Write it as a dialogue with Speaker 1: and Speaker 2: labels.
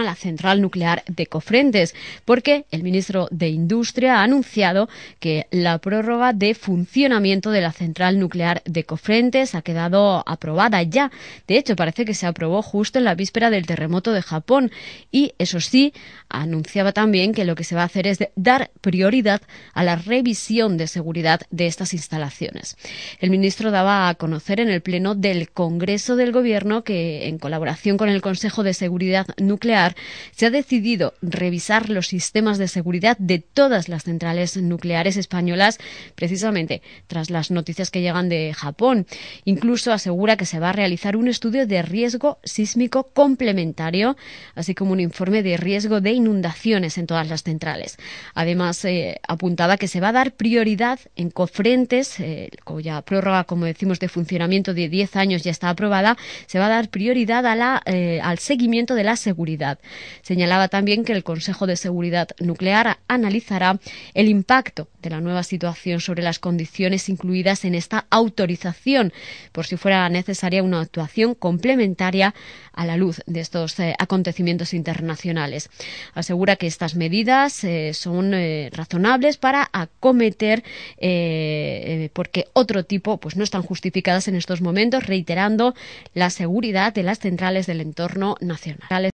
Speaker 1: a la central nuclear de Cofrentes, porque el ministro de Industria ha anunciado que la prórroga de funcionamiento de la central nuclear de Cofrentes ha quedado aprobada ya. De hecho, parece que se aprobó justo en la víspera del terremoto de Japón y, eso sí, anunciaba también que lo que se va a hacer es dar prioridad a la revisión de seguridad de estas instalaciones. El ministro daba a conocer en el Pleno del Congreso del Gobierno que, en colaboración con el Consejo de Seguridad Nuclear, se ha decidido revisar los sistemas de seguridad de todas las centrales nucleares españolas, precisamente tras las noticias que llegan de Japón. Incluso asegura que se va a realizar un estudio de riesgo sísmico complementario, así como un informe de riesgo de inundaciones en todas las centrales. Además, eh, apuntaba que se va a dar prioridad en cofrentes, eh, cuya prórroga, como decimos, de funcionamiento de 10 años ya está aprobada, se va a dar prioridad eh, al seguimiento de la seguridad Señalaba también que el Consejo de Seguridad Nuclear analizará el impacto de la nueva situación sobre las condiciones incluidas en esta autorización, por si fuera necesaria una actuación complementaria a la luz de estos eh, acontecimientos internacionales. Asegura que estas medidas eh, son eh, razonables para acometer porque otro tipo pues no están justificadas en estos momentos, reiterando la seguridad de las centrales del entorno nacional.